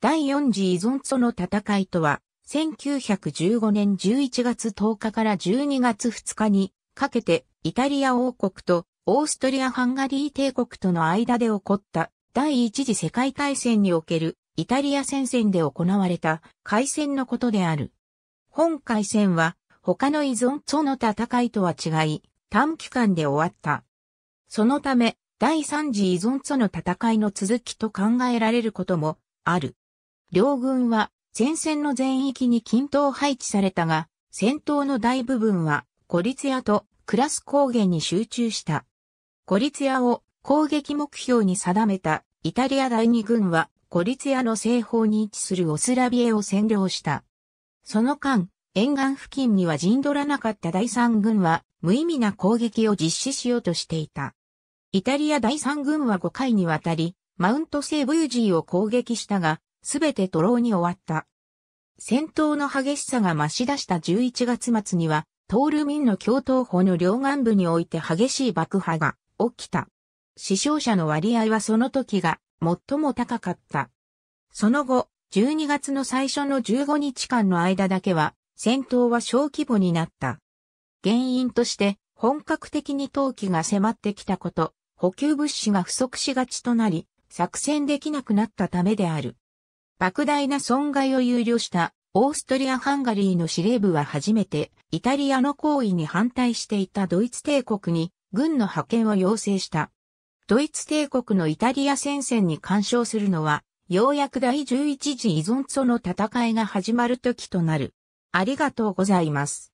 第4次依存との戦いとは、1915年11月10日から12月2日にかけてイタリア王国とオーストリア・ハンガリー帝国との間で起こった第一次世界大戦におけるイタリア戦線で行われた海戦のことである。本海戦は他の依存との戦いとは違い短期間で終わった。そのため第三次依存との戦いの続きと考えられることもある。両軍は前線の全域に均等配置されたが、戦闘の大部分は孤立屋とクラス高原に集中した。孤立屋を攻撃目標に定めたイタリア第二軍は孤立屋の西方に位置するオスラビエを占領した。その間、沿岸付近には陣取らなかった第三軍は無意味な攻撃を実施しようとしていた。イタリア第三軍は5回にわたり、マウントセーブユジーを攻撃したが、すべて徒労に終わった。戦闘の激しさが増し出した11月末には、トールミンの共闘法の両岸部において激しい爆破が起きた。死傷者の割合はその時が最も高かった。その後、12月の最初の15日間の間だけは、戦闘は小規模になった。原因として、本格的に陶器が迫ってきたこと、補給物資が不足しがちとなり、作戦できなくなったためである。莫大な損害を憂慮したオーストリア・ハンガリーの司令部は初めてイタリアの行為に反対していたドイツ帝国に軍の派遣を要請した。ドイツ帝国のイタリア戦線に干渉するのは、ようやく第11次依存との戦いが始まる時となる。ありがとうございます。